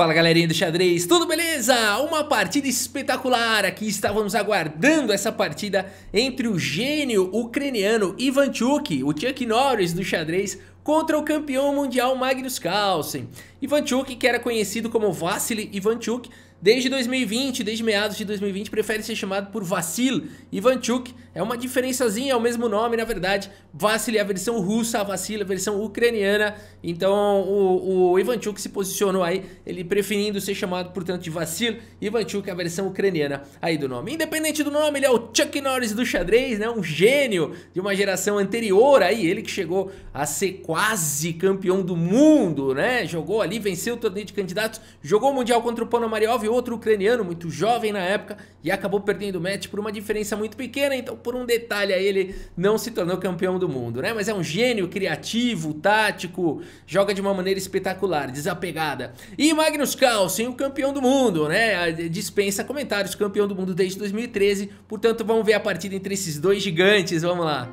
Fala galerinha do xadrez, tudo beleza? Uma partida espetacular, aqui estávamos aguardando essa partida entre o gênio ucraniano Ivan Chuk, o Chuck Norris do xadrez, contra o campeão mundial Magnus Carlsen. Ivan Chuk, que era conhecido como Vasily Ivanchuk, Desde 2020, desde meados de 2020, prefere ser chamado por Vassil Ivanchuk. É uma diferençazinha, é o mesmo nome, na verdade. Vassil é a versão russa, Vassil é a versão ucraniana. Então o, o Ivanchuk se posicionou aí, ele preferindo ser chamado, portanto, de Vassil Ivanchuk, a versão ucraniana aí do nome. Independente do nome, ele é o Chuck Norris do xadrez, né? Um gênio de uma geração anterior aí, ele que chegou a ser quase campeão do mundo, né? Jogou ali, venceu o torneio de candidatos, jogou o Mundial contra o Ponomariov outro ucraniano, muito jovem na época, e acabou perdendo o match por uma diferença muito pequena, então por um detalhe aí ele não se tornou campeão do mundo, né? Mas é um gênio criativo, tático, joga de uma maneira espetacular, desapegada. E Magnus Carlsen, o campeão do mundo, né? Dispensa comentários, campeão do mundo desde 2013, portanto vamos ver a partida entre esses dois gigantes, vamos lá.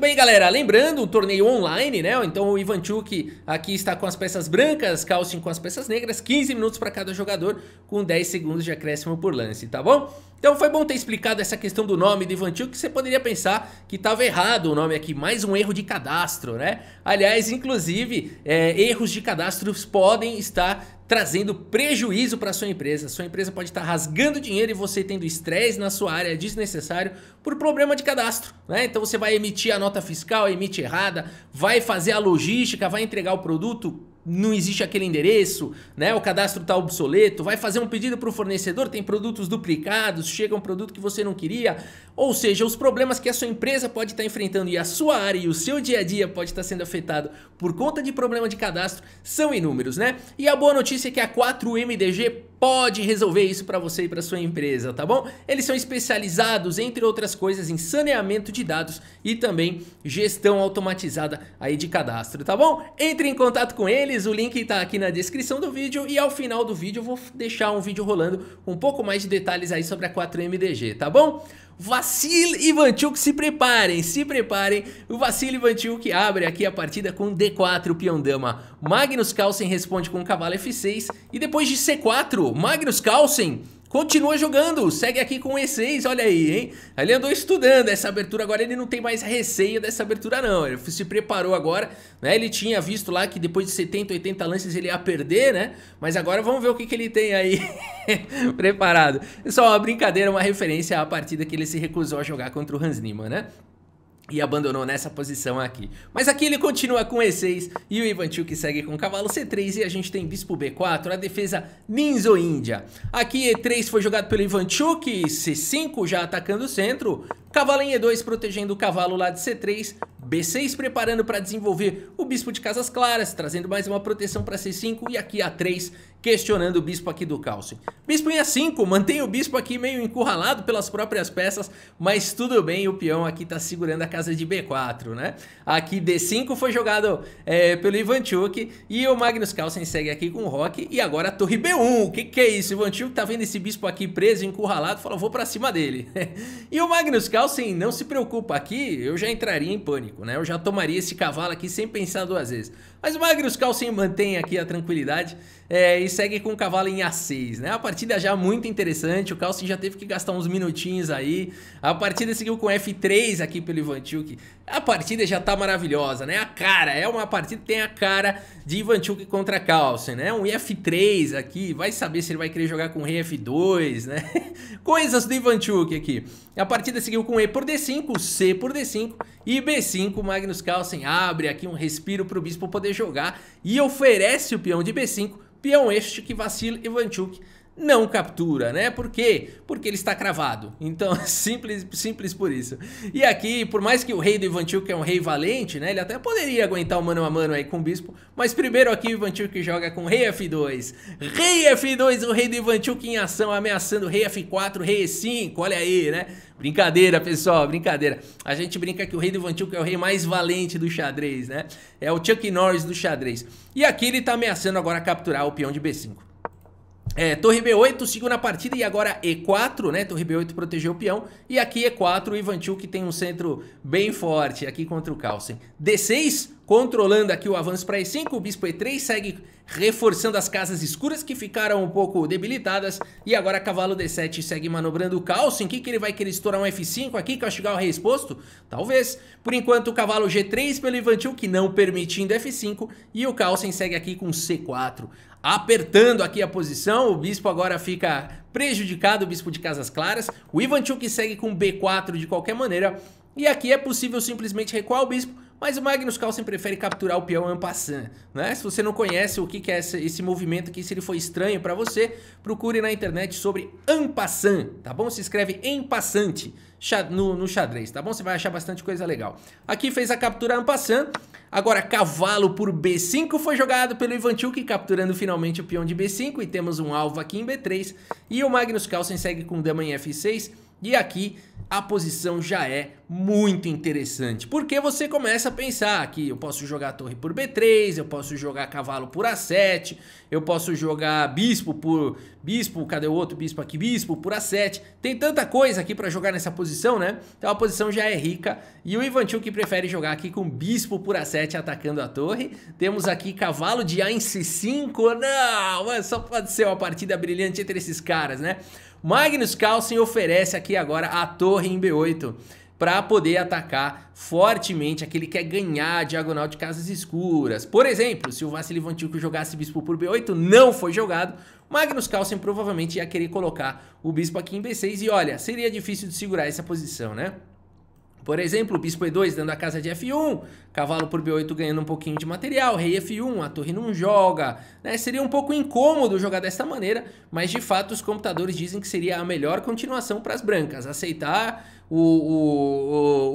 Muito bem, galera. Lembrando, o torneio online, né? Então o Ivanchuk aqui está com as peças brancas, Calcin com as peças negras, 15 minutos para cada jogador, com 10 segundos de acréscimo por lance, tá bom? Então foi bom ter explicado essa questão do nome do Ivanchuk, que você poderia pensar que estava errado o nome aqui, mais um erro de cadastro, né? Aliás, inclusive, é, erros de cadastros podem estar trazendo prejuízo para sua empresa. Sua empresa pode estar tá rasgando dinheiro e você tendo estresse na sua área é desnecessário por problema de cadastro. Né? Então você vai emitir a nota fiscal, emite errada, vai fazer a logística, vai entregar o produto não existe aquele endereço, né? O cadastro está obsoleto, vai fazer um pedido para o fornecedor, tem produtos duplicados, chega um produto que você não queria, ou seja, os problemas que a sua empresa pode estar tá enfrentando e a sua área e o seu dia a dia pode estar tá sendo afetado por conta de problema de cadastro são inúmeros, né? E a boa notícia é que a 4MDG pode resolver isso para você e para sua empresa, tá bom? Eles são especializados, entre outras coisas, em saneamento de dados e também gestão automatizada aí de cadastro, tá bom? Entre em contato com eles, o link está aqui na descrição do vídeo e ao final do vídeo eu vou deixar um vídeo rolando com um pouco mais de detalhes aí sobre a 4MDG, tá bom? Vassil Ivanchuk, se preparem, se preparem. O Vassil Ivanchuk abre aqui a partida com D4, peão dama. Magnus Carlsen responde com cavalo F6. E depois de C4, Magnus Carlsen Continua jogando, segue aqui com E6, olha aí, hein? Ele andou estudando essa abertura, agora ele não tem mais receio dessa abertura não, ele se preparou agora, né? Ele tinha visto lá que depois de 70, 80 lances ele ia perder, né? Mas agora vamos ver o que, que ele tem aí preparado. É só uma brincadeira, uma referência à partida que ele se recusou a jogar contra o Hans Niemann, né? e abandonou nessa posição aqui. Mas aqui ele continua com E6 e o Ivanchuk segue com cavalo C3 e a gente tem bispo B4, a defesa Ninzo Índia. Aqui E3 foi jogado pelo Ivanchuk, C5 já atacando o centro, cavalo em E2 protegendo o cavalo lá de C3, B6 preparando para desenvolver o bispo de Casas Claras, trazendo mais uma proteção para C5 e aqui A3 questionando o bispo aqui do cálcio. Bispo em A5, mantém o bispo aqui meio encurralado pelas próprias peças, mas tudo bem, o peão aqui está segurando a casa de B4, né? Aqui D5 foi jogado é, pelo Ivanchuk e o Magnus Carlsen segue aqui com o Rock e agora a torre B1. O que, que é isso? Ivan Ivanchuk tá vendo esse bispo aqui preso, encurralado, fala, vou para cima dele. e o Magnus Carlsen não se preocupa aqui, eu já entraria em pânico né? Eu já tomaria esse cavalo aqui sem pensar duas vezes. Mas o Magnus Carlsen mantém aqui a tranquilidade é, e segue com o cavalo em A6, né? A partida já muito interessante, o Carlsen já teve que gastar uns minutinhos aí. A partida seguiu com F3 aqui pelo Ivanchuk. A partida já tá maravilhosa, né? A cara, é uma partida que tem a cara de Ivanchuk contra Carlsen, né? Um F3 aqui, vai saber se ele vai querer jogar com Rei F2, né? Coisas do Ivanchuk aqui. A partida seguiu com E por D5, C por D5 e B5. 5, Magnus Carlsen abre aqui um respiro para o Bispo poder jogar e oferece o peão de B5, peão este que Vassil Ivanchuk não captura, né? Por quê? Porque ele está cravado. Então, simples, simples por isso. E aqui, por mais que o rei do Ivanchuk é um rei valente, né? Ele até poderia aguentar o mano a mano aí com o bispo, mas primeiro aqui o Ivanchuk joga com rei F2. Rei F2, o rei do Ivanchuk em ação, ameaçando rei F4, rei E5, olha aí, né? Brincadeira, pessoal, brincadeira. A gente brinca que o rei do vantil é o rei mais valente do xadrez, né? É o Chuck Norris do xadrez. E aqui ele tá ameaçando agora capturar o peão de B5. É, torre B8, segunda partida e agora E4, né? Torre B8 protegeu o peão. E aqui E4, o Ivantil que tem um centro bem forte aqui contra o Carlsen. D6, controlando aqui o avanço para E5. O bispo E3 segue reforçando as casas escuras que ficaram um pouco debilitadas. E agora cavalo D7 segue manobrando o Carlsen. O que, que ele vai querer estourar um F5 aqui, castigar é o rei exposto? Talvez. Por enquanto, o cavalo G3 pelo Ivantil, que não permitindo F5. E o Carlsen segue aqui com C4 apertando aqui a posição. O bispo agora fica prejudicado, o bispo de Casas Claras. O que segue com B4 de qualquer maneira. E aqui é possível simplesmente recuar o bispo mas o Magnus Carlsen prefere capturar o peão ampassant, passant, né? Se você não conhece o que é esse movimento aqui, se ele foi estranho para você, procure na internet sobre ampassant, tá bom? Se escreve em passante no, no xadrez, tá bom? Você vai achar bastante coisa legal. Aqui fez a captura ampassant, passant, agora cavalo por B5 foi jogado pelo Ivantiuk, capturando finalmente o peão de B5 e temos um alvo aqui em B3 e o Magnus Carlsen segue com dama em F6 e aqui a posição já é muito interessante. Porque você começa a pensar que eu posso jogar torre por B3, eu posso jogar cavalo por A7, eu posso jogar bispo por bispo, cadê o outro bispo aqui? Bispo por A7. Tem tanta coisa aqui para jogar nessa posição, né? Então a posição já é rica e o que prefere jogar aqui com bispo por A7 atacando a torre. Temos aqui cavalo de A em C5. Não, só pode ser uma partida brilhante entre esses caras, né? Magnus Carlsen oferece aqui agora a torre em B8 para poder atacar fortemente aquele que quer ganhar a diagonal de casas escuras. Por exemplo, se o Vassili Vantilko jogasse bispo por B8, não foi jogado, Magnus Carlsen provavelmente ia querer colocar o bispo aqui em B6 e olha, seria difícil de segurar essa posição, né? Por exemplo, o bispo E2 dando a casa de F1, cavalo por B8 ganhando um pouquinho de material, rei F1, a torre não joga. Né? Seria um pouco incômodo jogar dessa maneira, mas de fato os computadores dizem que seria a melhor continuação para as brancas. Aceitar o,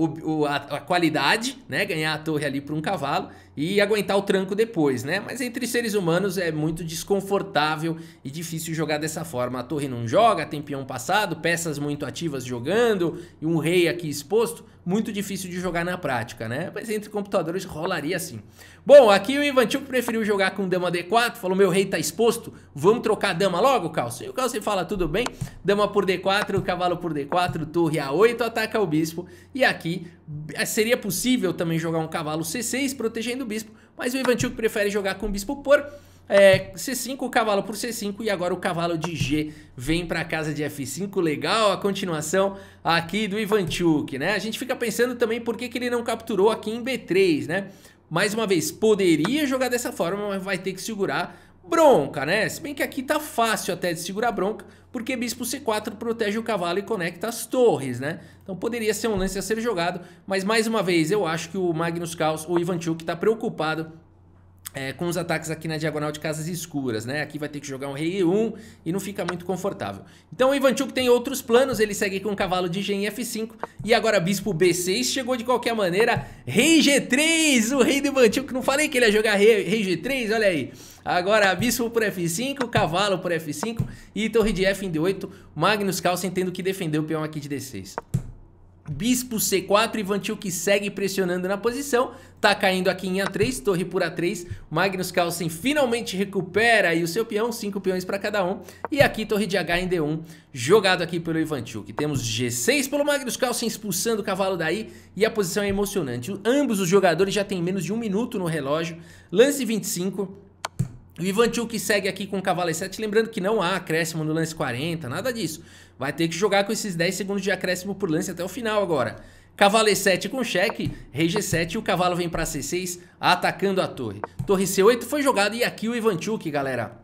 o, o, a, a, qualidade, né? ganhar a torre ali por um cavalo e aguentar o tranco depois. Né? Mas entre seres humanos é muito desconfortável e difícil jogar dessa forma. A torre não joga, tem peão passado, peças muito ativas jogando e um rei aqui exposto muito difícil de jogar na prática, né? Mas entre computadores rolaria assim. Bom, aqui o Ivantil preferiu jogar com dama D4, falou: meu rei tá exposto, vamos trocar dama logo, Calcio? E o Calcio fala: tudo bem, dama por D4, cavalo por D4, torre A8, ataca o bispo. E aqui é, seria possível também jogar um cavalo C6 protegendo o bispo, mas o Ivantil prefere jogar com o bispo por. É, C5, o cavalo por C5 e agora o cavalo de G vem para casa de F5. Legal a continuação aqui do Ivanchuk, né? A gente fica pensando também por que, que ele não capturou aqui em B3, né? Mais uma vez, poderia jogar dessa forma, mas vai ter que segurar bronca, né? Se bem que aqui tá fácil até de segurar bronca, porque bispo C4 protege o cavalo e conecta as torres, né? Então poderia ser um lance a ser jogado, mas mais uma vez, eu acho que o Magnus carlsen o Ivanchuk, tá preocupado é, com os ataques aqui na diagonal de casas escuras, né? Aqui vai ter que jogar um rei e1 e não fica muito confortável. Então o Ivanchuk tem outros planos, ele segue com o cavalo de gen f5 e agora bispo b6 chegou de qualquer maneira, rei g3, o rei do Ivanchuk, não falei que ele ia jogar rei, rei g3, olha aí. Agora bispo por f5, cavalo por f5 e torre de f em d8, Magnus Carlsen tendo que defender o peão aqui de d6. Bispo C4, Ivantil que segue pressionando na posição, tá caindo aqui em A3, torre por A3, Magnus Carlsen finalmente recupera aí o seu peão, cinco peões para cada um, e aqui torre de H em D1, jogado aqui pelo Ivantil, que temos G6 pelo Magnus Carlsen expulsando o cavalo daí, e a posição é emocionante, ambos os jogadores já têm menos de um minuto no relógio, lance 25, o Ivan Tchuk segue aqui com o cavalo E7, lembrando que não há acréscimo no lance 40, nada disso. Vai ter que jogar com esses 10 segundos de acréscimo por lance até o final agora. Cavalo E7 com cheque, Rei G7 e o cavalo vem para C6, atacando a torre. Torre C8 foi jogada e aqui o Ivanchuk, galera.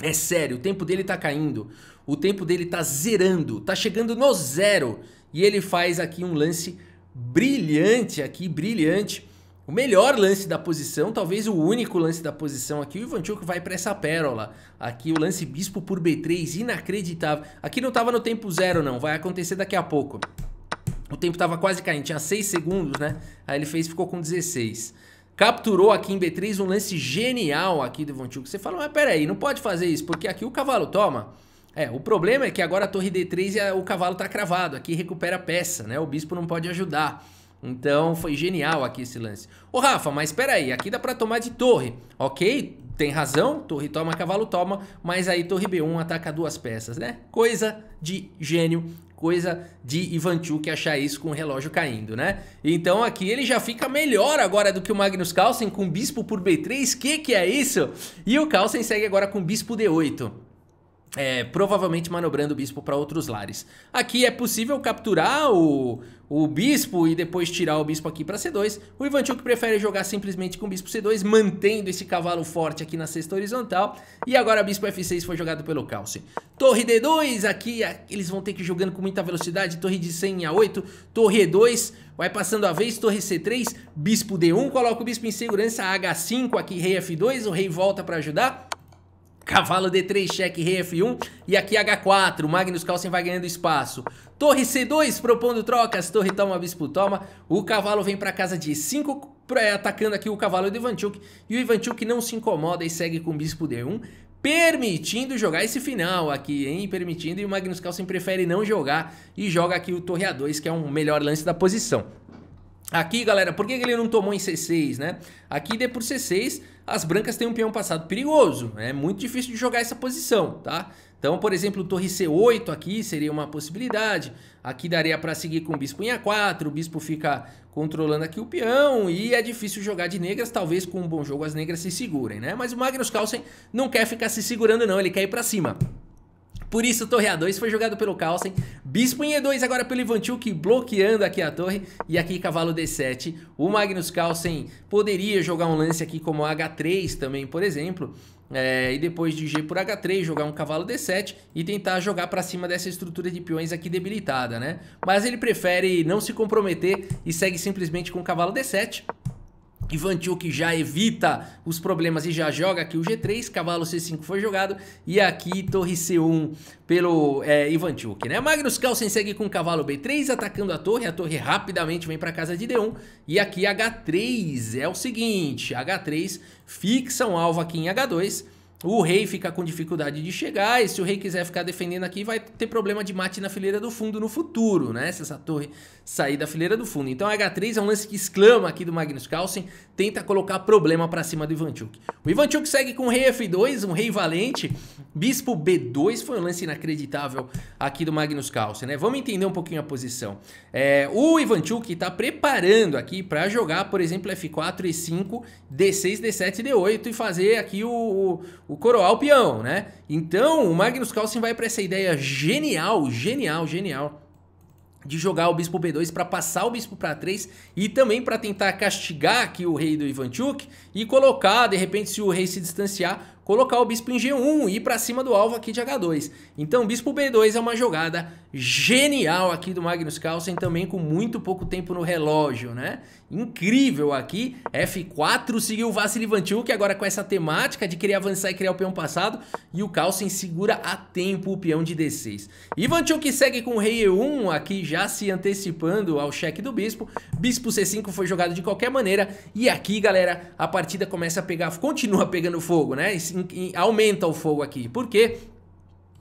É sério, o tempo dele tá caindo. O tempo dele tá zerando, tá chegando no zero. E ele faz aqui um lance brilhante aqui, brilhante. O melhor lance da posição, talvez o único lance da posição aqui, o Ivanchuk vai para essa pérola. Aqui o lance bispo por B3, inacreditável. Aqui não estava no tempo zero não, vai acontecer daqui a pouco. O tempo estava quase caindo, tinha 6 segundos, né? Aí ele fez ficou com 16. Capturou aqui em B3 um lance genial aqui do Ivanchuk. Você fala, mas peraí, não pode fazer isso, porque aqui o cavalo toma. É, o problema é que agora a torre D3 e o cavalo está cravado. Aqui recupera peça, né? O bispo não pode ajudar. Então foi genial aqui esse lance. Ô Rafa, mas espera aí, aqui dá para tomar de torre. Ok, tem razão, torre toma, cavalo toma, mas aí torre B1 ataca duas peças, né? Coisa de gênio, coisa de Ivanchuk achar isso com o relógio caindo, né? Então aqui ele já fica melhor agora do que o Magnus Carlsen com bispo por B3, que que é isso? E o Carlsen segue agora com bispo D8. É, provavelmente manobrando o bispo para outros lares. Aqui é possível capturar o, o bispo e depois tirar o bispo aqui para C2. O Ivanchuk prefere jogar simplesmente com o bispo C2, mantendo esse cavalo forte aqui na sexta horizontal. E agora bispo F6 foi jogado pelo Calce. Torre D2, aqui eles vão ter que ir jogando com muita velocidade. Torre de 100 A8, torre E2, vai passando a vez, torre C3, bispo D1, coloca o bispo em segurança, H5 aqui, rei F2, o rei volta para ajudar. Cavalo D3, cheque, rei F1 e aqui H4, Magnus Carlsen vai ganhando espaço. Torre C2 propondo trocas, torre toma, bispo toma. O cavalo vem para casa de 5, atacando aqui o cavalo do Ivanchuk. E o Ivanchuk não se incomoda e segue com o bispo D1, permitindo jogar esse final aqui, hein? Permitindo, e o Magnus Carlsen prefere não jogar e joga aqui o torre A2, que é um melhor lance da posição. Aqui, galera, por que ele não tomou em C6, né? Aqui, D por C6, as brancas têm um peão passado perigoso. É muito difícil de jogar essa posição, tá? Então, por exemplo, torre C8 aqui seria uma possibilidade. Aqui daria para seguir com o bispo em A4, o bispo fica controlando aqui o peão e é difícil jogar de negras, talvez com um bom jogo as negras se segurem, né? Mas o Magnus Carlsen não quer ficar se segurando não, ele quer ir para cima. Por isso, torre A2 foi jogado pelo Carlsen. Bispo em E2 agora pelo Ivantiuk, bloqueando aqui a torre. E aqui cavalo D7. O Magnus Carlsen poderia jogar um lance aqui como H3 também, por exemplo. É, e depois de G por H3, jogar um cavalo D7 e tentar jogar para cima dessa estrutura de peões aqui debilitada, né? Mas ele prefere não se comprometer e segue simplesmente com o cavalo D7 que já evita os problemas e já joga aqui o G3, cavalo C5 foi jogado e aqui torre C1 pelo é, Ivanchuk, né? Magnus Carlsen segue com cavalo B3 atacando a torre, a torre rapidamente vem para casa de D1 e aqui H3 é o seguinte, H3 fixa um alvo aqui em H2 o rei fica com dificuldade de chegar, e se o rei quiser ficar defendendo aqui, vai ter problema de mate na fileira do fundo no futuro, né? Se essa torre sair da fileira do fundo. Então H3 é um lance que exclama aqui do Magnus Carlsen, tenta colocar problema para cima do Ivanchuk. O Ivanchuk segue com o rei F2, um rei valente, Bispo B2 foi um lance inacreditável aqui do Magnus Carlsen, né? Vamos entender um pouquinho a posição. É, o Ivanchuk está preparando aqui para jogar, por exemplo, F4, E5, D6, D7, D8 e fazer aqui o, o, o coroar o peão, né? Então o Magnus Carlsen vai para essa ideia genial, genial, genial de jogar o bispo B2 para passar o bispo para 3 e também para tentar castigar aqui o rei do Ivanchuk e colocar, de repente, se o rei se distanciar, colocar o bispo em G1 e ir para cima do alvo aqui de H2. Então, bispo B2 é uma jogada genial aqui do Magnus Carlsen, também com muito pouco tempo no relógio, né? Incrível aqui, F4 seguiu o Vasily Vanchuk, agora com essa temática de querer avançar e criar o peão passado, e o Carlsen segura a tempo o peão de D6. Ivanchuk segue com o rei E1 aqui, já se antecipando ao cheque do bispo, bispo C5 foi jogado de qualquer maneira, e aqui, galera, a partida começa a pegar, continua pegando fogo, né? E, e, aumenta o fogo aqui, porque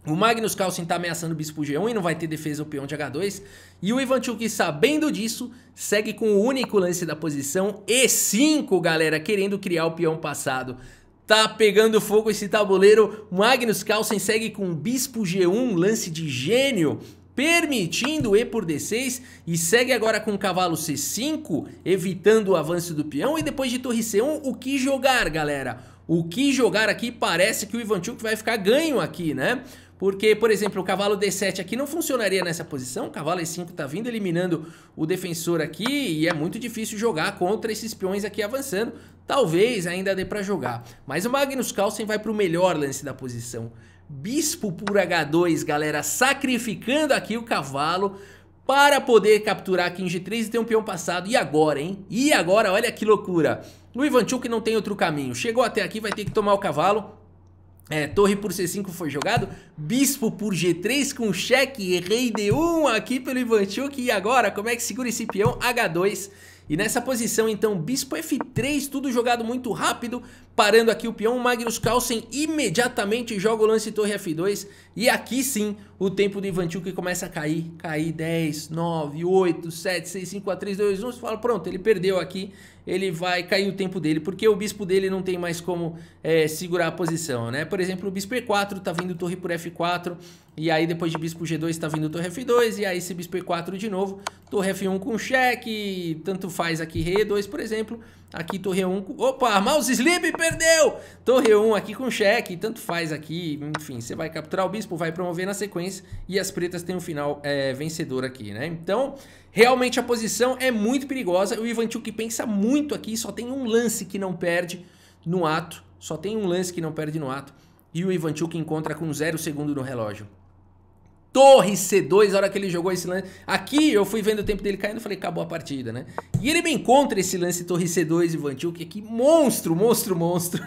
o Magnus Carlsen está ameaçando o bispo G1 e não vai ter defesa o peão de H2. E o Ivanchuk, sabendo disso, segue com o único lance da posição E5, galera, querendo criar o peão passado. Tá pegando fogo esse tabuleiro. Magnus Carlsen segue com o bispo G1, lance de gênio permitindo E por D6 e segue agora com cavalo C5, evitando o avanço do peão e depois de torre C1, o que jogar, galera? O que jogar aqui parece que o Ivanchuk vai ficar ganho aqui, né? Porque, por exemplo, o cavalo D7 aqui não funcionaria nessa posição. O cavalo E5 está vindo eliminando o defensor aqui e é muito difícil jogar contra esses peões aqui avançando. Talvez ainda dê para jogar. Mas o Magnus Carlsen vai para o melhor lance da posição. Bispo por H2, galera, sacrificando aqui o cavalo para poder capturar aqui em G3 e ter um peão passado. E agora, hein? E agora, olha que loucura. O Ivanchuk não tem outro caminho. Chegou até aqui, vai ter que tomar o cavalo. É, torre por C5 foi jogado, Bispo por G3 com cheque, Rei D1 aqui pelo Ivanchuk e agora como é que segura esse peão H2? E nessa posição então Bispo F3, tudo jogado muito rápido, parando aqui o peão, Magnus Carlsen imediatamente joga o lance Torre F2 e aqui sim o tempo do infantil que começa a cair, cair 10, 9, 8, 7, 6, 5, 4, 3, 2, 1. Você fala, pronto, ele perdeu aqui, ele vai cair o tempo dele, porque o bispo dele não tem mais como é, segurar a posição, né? Por exemplo, o bispo E4 tá vindo torre por F4, e aí depois de bispo G2 tá vindo torre F2, e aí se bispo E4 de novo, torre F1 com cheque, tanto faz aqui rei E2, por exemplo, Aqui Torre 1, com... opa, Mouse slip perdeu! Torre 1 aqui com cheque, tanto faz aqui, enfim, você vai capturar o bispo, vai promover na sequência e as pretas têm um final é, vencedor aqui, né? Então, realmente a posição é muito perigosa, o Ivanchuk pensa muito aqui, só tem um lance que não perde no ato, só tem um lance que não perde no ato e o Ivanchuk encontra com 0 segundo no relógio. Torre C2, a hora que ele jogou esse lance. Aqui eu fui vendo o tempo dele caindo e falei, acabou a partida, né? E ele me encontra esse lance Torre C2 e que aqui, monstro, monstro, monstro.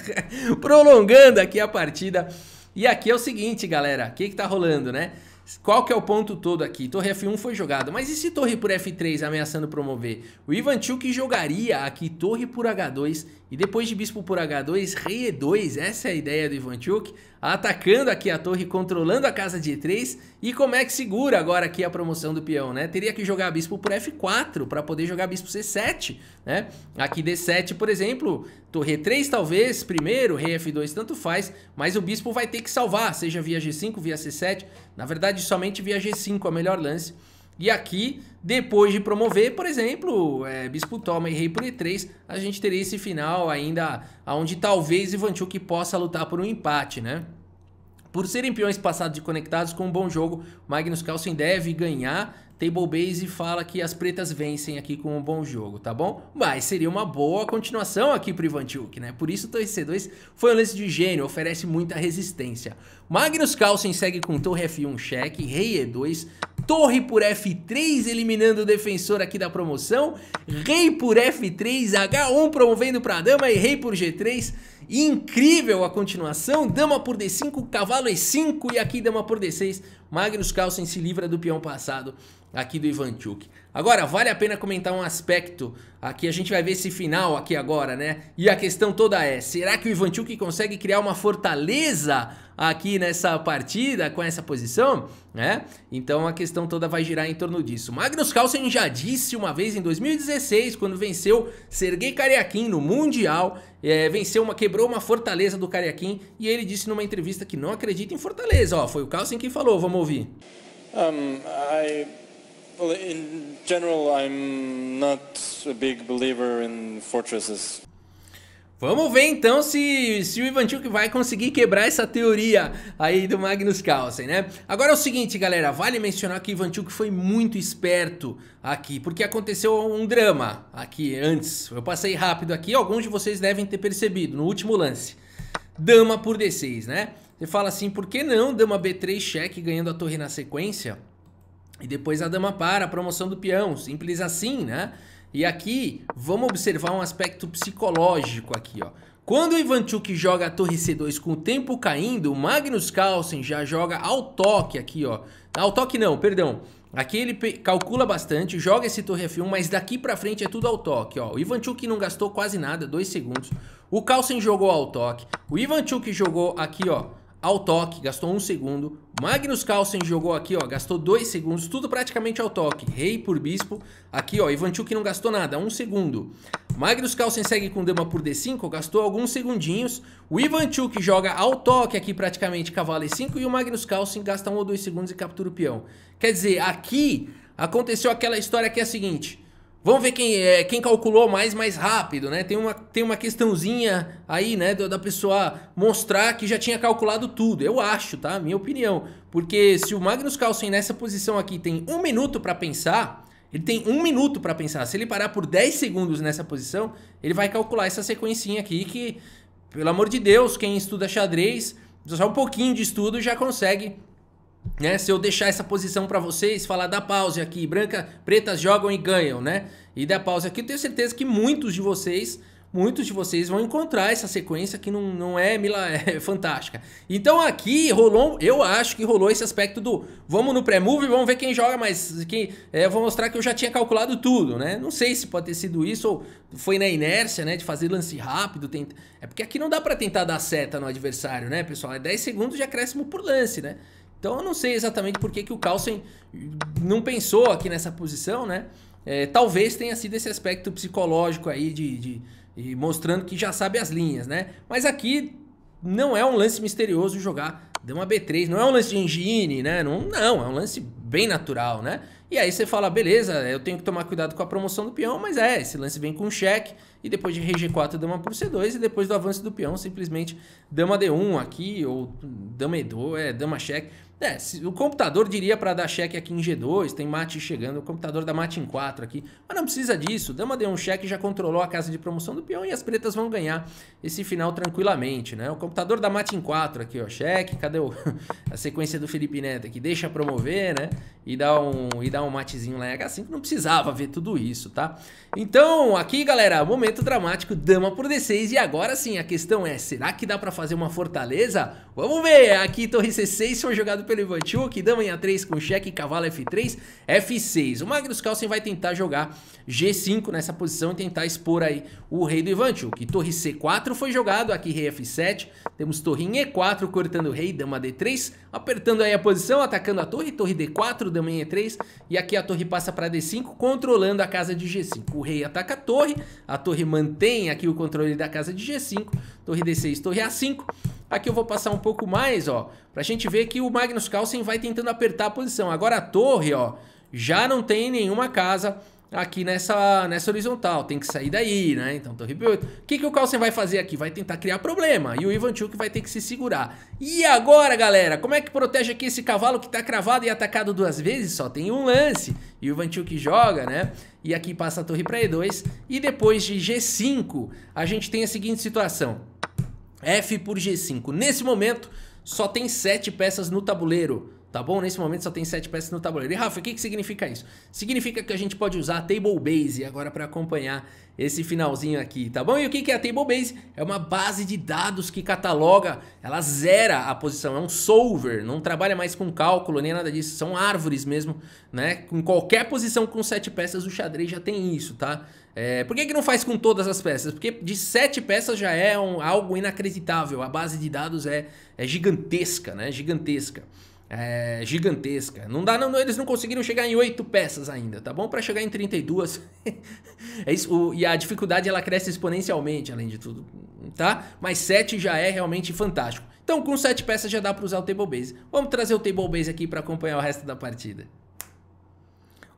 Prolongando aqui a partida. E aqui é o seguinte, galera, o que que tá rolando, né? Qual que é o ponto todo aqui? Torre F1 foi jogada, mas e se torre por F3 ameaçando promover? O Ivan que jogaria aqui torre por H2 e depois de bispo por H2, rei E2, essa é a ideia do Ivanchuk, atacando aqui a torre, controlando a casa de E3. E como é que segura agora aqui a promoção do peão, né? Teria que jogar bispo por F4 para poder jogar bispo C7, né? Aqui D7, por exemplo, torre E3 talvez, primeiro, rei F2 tanto faz, mas o bispo vai ter que salvar, seja via G5, via C7, na verdade somente via G5 é o melhor lance. E aqui, depois de promover, por exemplo, é, Bispo Toma e Rei por E3, a gente teria esse final ainda onde talvez Ivanchuk possa lutar por um empate, né? Por serem peões passados e conectados com um bom jogo, Magnus Carlsen deve ganhar Base fala que as pretas vencem aqui com um bom jogo, tá bom? Mas seria uma boa continuação aqui pro Ivanchuk, né? Por isso o 2C2 foi um lance de gênio, oferece muita resistência. Magnus Carlsen segue com torre F1 cheque, rei E2, torre por F3 eliminando o defensor aqui da promoção, rei por F3, H1 promovendo pra dama e rei por G3. Incrível a continuação, dama por D5, cavalo E5 e aqui dama por D6 Magnus Carlsen se livra do peão passado aqui do Ivanchuk. Agora, vale a pena comentar um aspecto aqui, a gente vai ver esse final aqui agora, né? E a questão toda é, será que o Ivanchuk consegue criar uma fortaleza aqui nessa partida com essa posição? Né? Então a questão toda vai girar em torno disso. Magnus Carlsen já disse uma vez em 2016, quando venceu Sergei Kariakin no Mundial, é, venceu uma, quebrou uma fortaleza do Kariakin e ele disse numa entrevista que não acredita em fortaleza. Ó, foi o Carlsen quem falou, vamos ouvir. Um, I... Well, in general, I'm not a big believer in fortresses. Vamos ver então se, se o Ivanchuk vai conseguir quebrar essa teoria aí do Magnus Carlsen, né? Agora é o seguinte, galera, vale mencionar que o Ivanchuk foi muito esperto aqui, porque aconteceu um drama aqui antes. Eu passei rápido aqui, alguns de vocês devem ter percebido no último lance. Dama por D6, né? Você fala assim, por que não dama B3 cheque ganhando a torre na sequência? E depois a dama para, a promoção do peão, simples assim, né? E aqui, vamos observar um aspecto psicológico aqui, ó. Quando o Ivanchuk joga a torre C2 com o tempo caindo, o Magnus Carlsen já joga ao toque aqui, ó. Ao toque não, perdão. Aqui ele calcula bastante, joga esse torre F1, mas daqui pra frente é tudo ao toque, ó. O Ivanchuk não gastou quase nada, 2 segundos. O Carlsen jogou ao toque. O Ivanchuk jogou aqui, ó ao toque, gastou um segundo. Magnus Carlsen jogou aqui, ó, gastou dois segundos, tudo praticamente ao toque. Rei por bispo. Aqui, ó, Ivanchuk não gastou nada, um segundo. Magnus Carlsen segue com dama por D5, gastou alguns segundinhos. O Ivanchuk joga ao toque aqui praticamente cavalo E5 e o Magnus Carlsen gasta um ou dois segundos e captura o peão. Quer dizer, aqui aconteceu aquela história que é a seguinte... Vamos ver quem, é, quem calculou mais mais rápido, né? Tem uma, tem uma questãozinha aí, né, da pessoa mostrar que já tinha calculado tudo. Eu acho, tá? Minha opinião. Porque se o Magnus Carlsen nessa posição aqui tem um minuto para pensar, ele tem um minuto para pensar. Se ele parar por 10 segundos nessa posição, ele vai calcular essa sequencinha aqui que, pelo amor de Deus, quem estuda xadrez, só um pouquinho de estudo já consegue né? Se eu deixar essa posição para vocês, falar da pause aqui, branca, pretas jogam e ganham, né? E da pause aqui, eu tenho certeza que muitos de vocês, muitos de vocês vão encontrar essa sequência que não, não é, Mila, é fantástica. Então aqui rolou, eu acho que rolou esse aspecto do vamos no pré-move, vamos ver quem joga, mas quem, é, eu vou mostrar que eu já tinha calculado tudo, né? Não sei se pode ter sido isso ou foi na inércia, né, de fazer lance rápido, tenta... é porque aqui não dá para tentar dar seta no adversário, né, pessoal? É 10 segundos de acréscimo por lance, né? Então eu não sei exatamente por que, que o Carlsen não pensou aqui nessa posição, né? É, talvez tenha sido esse aspecto psicológico aí de, de, de, mostrando que já sabe as linhas, né? Mas aqui não é um lance misterioso jogar dama B3, não é um lance de engine, né? Não, não, é um lance bem natural, né? E aí você fala, beleza, eu tenho que tomar cuidado com a promoção do peão, mas é, esse lance vem com cheque, e depois de rg 4 dama por C2, e depois do avanço do peão, simplesmente dama D1 aqui, ou dama E2, é, dama cheque. É, o computador diria para dar cheque aqui em G2, tem mate chegando, o computador dá mate em 4 aqui. Mas não precisa disso, dama deu um cheque, já controlou a casa de promoção do peão e as pretas vão ganhar esse final tranquilamente, né? O computador dá mate em 4 aqui, ó, cheque, cadê o, a sequência do Felipe Neto aqui? Deixa promover, né? E dá um, e dá um matezinho lá em H5, não precisava ver tudo isso, tá? Então, aqui, galera, momento dramático, dama por D6 e agora sim, a questão é, será que dá para fazer uma fortaleza? Vamos ver, aqui torre C6 foi jogado pelo que dama em A3 com cheque, cavalo F3, F6. O Magnus Carlsen vai tentar jogar G5 nessa posição e tentar expor aí o rei do que Torre C4 foi jogado, aqui rei F7, temos torre em E4 cortando o rei, dama D3, apertando aí a posição, atacando a torre, torre D4, dama em E3 e aqui a torre passa para D5, controlando a casa de G5. O rei ataca a torre, a torre mantém aqui o controle da casa de G5, torre D6, torre A5. Aqui eu vou passar um pouco mais, ó, pra gente ver que o Magnus Carlsen vai tentando apertar a posição. Agora a torre, ó, já não tem nenhuma casa aqui nessa, nessa horizontal, tem que sair daí, né? Então torre B8. O que, que o Carlsen vai fazer aqui? Vai tentar criar problema e o Ivan Tchuk vai ter que se segurar. E agora, galera, como é que protege aqui esse cavalo que tá cravado e atacado duas vezes? Só tem um lance e o Tchuk joga, né? E aqui passa a torre para E2 e depois de G5 a gente tem a seguinte situação. F por G5. Nesse momento, só tem 7 peças no tabuleiro tá bom? Nesse momento só tem 7 peças no tabuleiro. E Rafa, o que, que significa isso? Significa que a gente pode usar a Table Base agora para acompanhar esse finalzinho aqui, tá bom? E o que, que é a Table Base? É uma base de dados que cataloga, ela zera a posição, é um solver, não trabalha mais com cálculo nem nada disso, são árvores mesmo, né? Com qualquer posição com 7 peças, o xadrez já tem isso, tá? É, por que, que não faz com todas as peças? Porque de sete peças já é um, algo inacreditável, a base de dados é, é gigantesca, né? Gigantesca é, gigantesca. Não dá, não, eles não conseguiram chegar em 8 peças ainda, tá bom? Para chegar em 32. é isso, o, e a dificuldade ela cresce exponencialmente, além de tudo, tá? Mas 7 já é realmente fantástico. Então, com 7 peças já dá para usar o table base. Vamos trazer o table base aqui para acompanhar o resto da partida.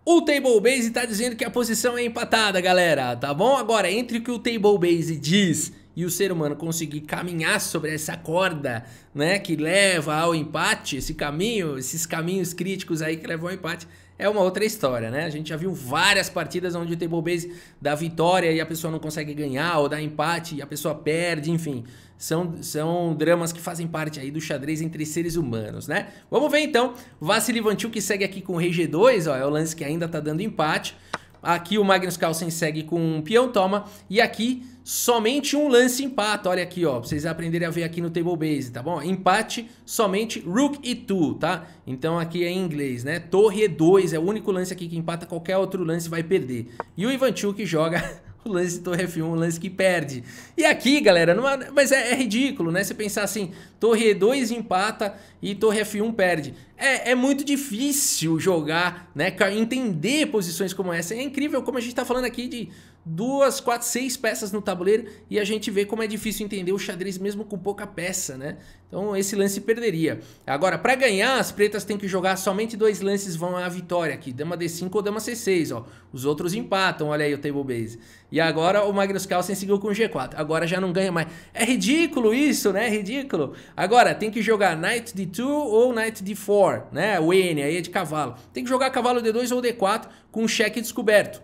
O Table Base está dizendo que a posição é empatada, galera, tá bom? Agora, entre o que o Table Base diz e o ser humano conseguir caminhar sobre essa corda, né, que leva ao empate, esse caminho, esses caminhos críticos aí que levam ao empate, é uma outra história, né? A gente já viu várias partidas onde o table base dá vitória e a pessoa não consegue ganhar, ou dá empate e a pessoa perde, enfim. São, são dramas que fazem parte aí do xadrez entre seres humanos, né? Vamos ver então. Vassili que segue aqui com o rei G2, ó, é o lance que ainda tá dando empate. Aqui o Magnus Carlsen segue com um peão, toma. E aqui somente um lance empata. Olha aqui, ó, pra vocês aprenderem a ver aqui no table base, tá bom? Empate somente rook e two, tá? Então aqui é em inglês, né? Torre E2 é, é o único lance aqui que empata, qualquer outro lance vai perder. E o Ivanchuk joga o lance de torre F1, o lance que perde. E aqui, galera, numa... mas é, é, ridículo, né? Você pensar assim, torre E2 empata e torre F1 perde é, é muito difícil jogar, né? Entender posições como essa. É incrível como a gente tá falando aqui de duas, quatro, seis peças no tabuleiro e a gente vê como é difícil entender o xadrez mesmo com pouca peça, né? Então esse lance perderia. Agora, para ganhar, as pretas têm que jogar somente dois lances vão à vitória aqui, dama D5 ou dama C6, ó. Os outros empatam, olha aí o table base. E agora o Magnus Carlsen seguiu com G4. Agora já não ganha mais. É ridículo isso, né? É ridículo. Agora tem que jogar knight D2 ou knight D4. War, né? O N aí é de cavalo. Tem que jogar cavalo D2 ou D4 com um cheque descoberto.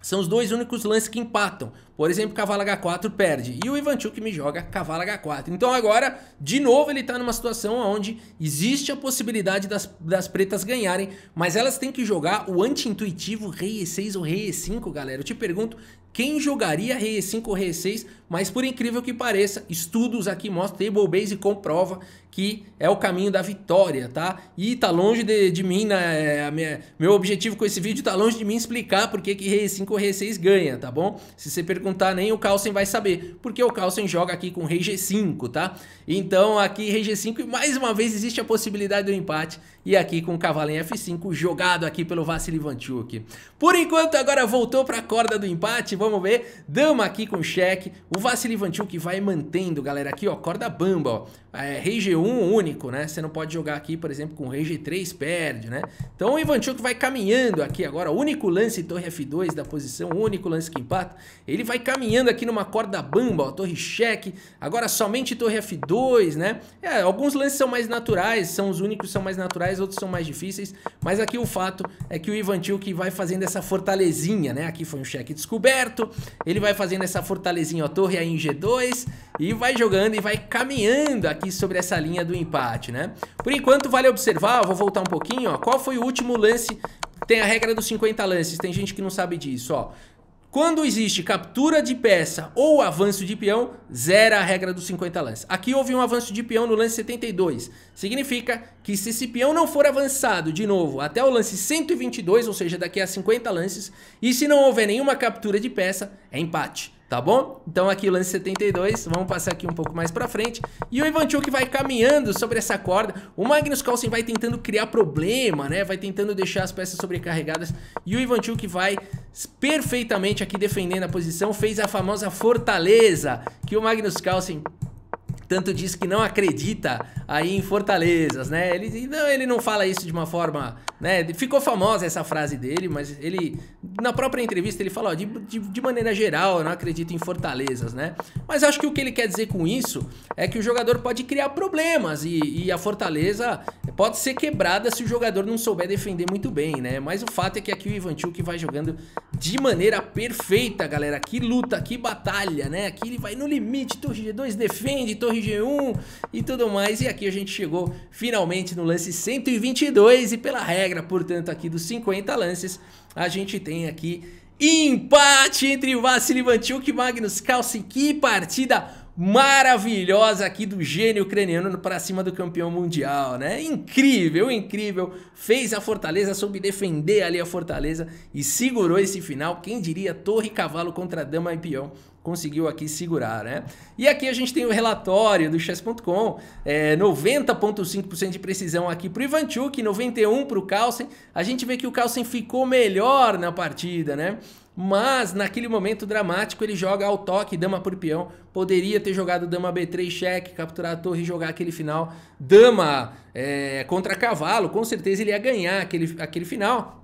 São os dois únicos lances que empatam. Por exemplo, cavalo H4 perde. E o Ivanchuk me joga cavalo H4. Então agora, de novo, ele está numa situação onde existe a possibilidade das, das pretas ganharem. Mas elas têm que jogar o anti-intuitivo rei E6 ou rei E5, galera. Eu te pergunto, quem jogaria rei E5 ou rei E6 mas por incrível que pareça, estudos aqui mostram, TableBase comprova que é o caminho da vitória, tá? E tá longe de, de mim, né? Minha, meu objetivo com esse vídeo tá longe de mim explicar por que R5 ou rei 6 ganha, tá bom? Se você perguntar, nem o Carlsen vai saber, porque o Carlsen joga aqui com Rei G5, tá? Então aqui Rei G5 e mais uma vez existe a possibilidade do empate e aqui com o cavalo em F5 jogado aqui pelo Vassili Vanchuk. Por enquanto agora voltou para a corda do empate, vamos ver, dama aqui com cheque, o Vassili que vai mantendo, galera, aqui, ó, corda bamba, ó. É, rei G1 único, né? Você não pode jogar aqui, por exemplo, com rei G3, perde, né? Então o que vai caminhando aqui agora, único lance torre F2 da posição, único lance que empata. Ele vai caminhando aqui numa corda bamba, ó, torre cheque, agora somente torre F2, né? É, alguns lances são mais naturais, são os únicos são mais naturais, outros são mais difíceis, mas aqui o fato é que o que vai fazendo essa fortalezinha, né? Aqui foi um cheque descoberto, ele vai fazendo essa fortalezinha, ó, torre aí em G2 e vai jogando e vai caminhando aqui sobre essa linha do empate, né? Por enquanto vale observar, vou voltar um pouquinho, ó, qual foi o último lance, tem a regra dos 50 lances, tem gente que não sabe disso, ó. Quando existe captura de peça ou avanço de peão, zera a regra dos 50 lances. Aqui houve um avanço de peão no lance 72. Significa que se esse peão não for avançado de novo até o lance 122, ou seja, daqui a 50 lances, e se não houver nenhuma captura de peça, é empate tá bom? Então aqui lance 72, vamos passar aqui um pouco mais pra frente. E o que vai caminhando sobre essa corda. O Magnus Carlsen vai tentando criar problema, né? Vai tentando deixar as peças sobrecarregadas. E o que vai perfeitamente aqui defendendo a posição. Fez a famosa fortaleza que o Magnus Carlsen tanto diz que não acredita aí em fortalezas, né? Ele não, ele não fala isso de uma forma, né? Ficou famosa essa frase dele, mas ele na própria entrevista ele fala, de, de, de, maneira geral, eu não acredito em fortalezas, né? Mas acho que o que ele quer dizer com isso é que o jogador pode criar problemas e, e a fortaleza pode ser quebrada se o jogador não souber defender muito bem, né? Mas o fato é que aqui o que vai jogando de maneira perfeita, galera. Que luta, que batalha, né? Aqui ele vai no limite, Torre G2 defende, Torre G1 e tudo mais. E aqui a gente chegou finalmente no lance 122 e pela regra, portanto, aqui dos 50 lances, a gente tem aqui empate entre Vassili Vanchuk e Magnus Carlsen. Que partida maravilhosa aqui do gênio ucraniano para cima do campeão mundial, né? Incrível, incrível. Fez a Fortaleza, soube defender ali a Fortaleza e segurou esse final. Quem diria Torre Cavalo contra Dama e Peão conseguiu aqui segurar, né? E aqui a gente tem o relatório do chess.com, é, 90.5% de precisão aqui para o Ivanchuk, 91 para o Carlsen. A gente vê que o Carlsen ficou melhor na partida, né? Mas naquele momento dramático ele joga ao toque, dama por peão. Poderia ter jogado dama B3 cheque, capturar a torre e jogar aquele final. Dama é, contra cavalo, com certeza ele ia ganhar aquele, aquele final.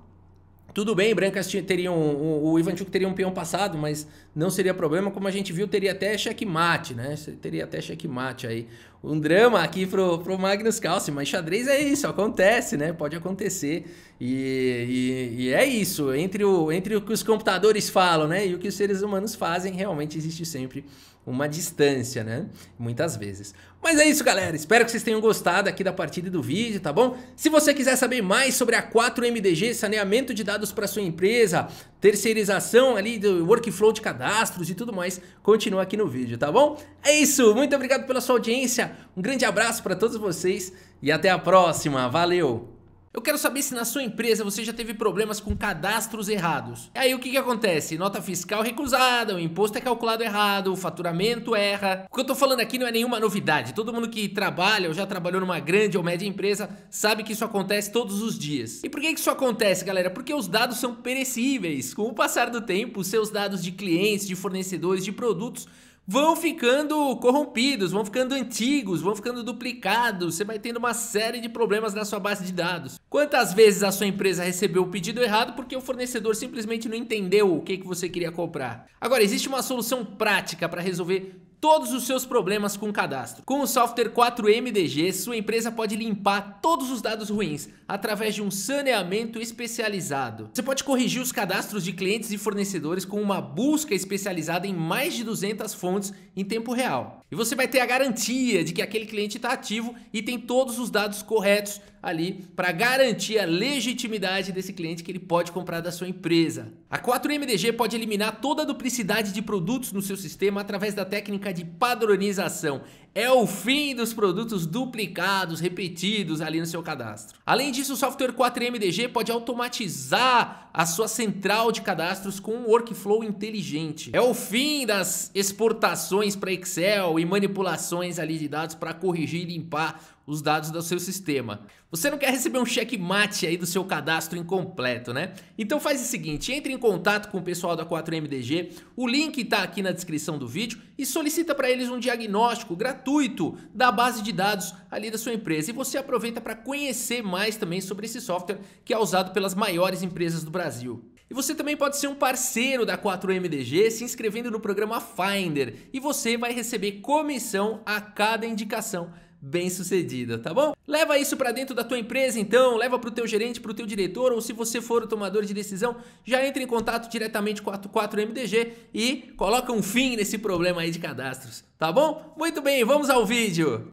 Tudo bem, brancas teriam. O, Ivan Ivanchuk teria um peão passado, mas não seria problema. Como a gente viu, teria até checkmate, né? Teria até checkmate aí um drama aqui pro, pro Magnus Carlsen, mas xadrez é isso, acontece, né? Pode acontecer. E, e, e, é isso, entre o, entre o que os computadores falam, né? E o que os seres humanos fazem, realmente existe sempre uma distância, né? Muitas vezes. Mas é isso, galera. Espero que vocês tenham gostado aqui da partida e do vídeo, tá bom? Se você quiser saber mais sobre a 4MDG, saneamento de dados para sua empresa, terceirização ali do workflow de cadastros e tudo mais, continua aqui no vídeo, tá bom? É isso, muito obrigado pela sua audiência, um grande abraço para todos vocês e até a próxima, valeu! Eu quero saber se na sua empresa você já teve problemas com cadastros errados. E aí o que, que acontece? Nota fiscal recusada, o imposto é calculado errado, o faturamento erra. O que eu tô falando aqui não é nenhuma novidade. Todo mundo que trabalha ou já trabalhou numa grande ou média empresa sabe que isso acontece todos os dias. E por que, que isso acontece, galera? Porque os dados são perecíveis. Com o passar do tempo, seus dados de clientes, de fornecedores, de produtos vão ficando corrompidos, vão ficando antigos, vão ficando duplicados, você vai tendo uma série de problemas na sua base de dados. Quantas vezes a sua empresa recebeu o pedido errado porque o fornecedor simplesmente não entendeu o que, que você queria comprar? Agora, existe uma solução prática para resolver todos os seus problemas com o cadastro. Com o software 4MDG, sua empresa pode limpar todos os dados ruins através de um saneamento especializado. Você pode corrigir os cadastros de clientes e fornecedores com uma busca especializada em mais de 200 fontes em tempo real. E você vai ter a garantia de que aquele cliente está ativo e tem todos os dados corretos ali para garantir a legitimidade desse cliente que ele pode comprar da sua empresa. A 4MDG pode eliminar toda a duplicidade de produtos no seu sistema através da técnica de padronização. É o fim dos produtos duplicados, repetidos ali no seu cadastro. Além disso, o software 4MDG pode automatizar a sua central de cadastros com um workflow inteligente. É o fim das exportações para Excel e manipulações ali de dados para corrigir e limpar os dados do seu sistema. Você não quer receber um checkmate aí do seu cadastro incompleto, né? Então faz o seguinte, entre em contato com o pessoal da 4MDG, o link está aqui na descrição do vídeo e solicita para eles um diagnóstico gratuito da base de dados ali da sua empresa. E você aproveita para conhecer mais também sobre esse software que é usado pelas maiores empresas do Brasil. E você também pode ser um parceiro da 4MDG se inscrevendo no programa Finder e você vai receber comissão a cada indicação bem sucedida, tá bom? Leva isso para dentro da tua empresa então, leva para o teu gerente, para o teu diretor ou se você for o tomador de decisão, já entra em contato diretamente com a 4MDG e coloca um fim nesse problema aí de cadastros, tá bom? Muito bem, vamos ao vídeo!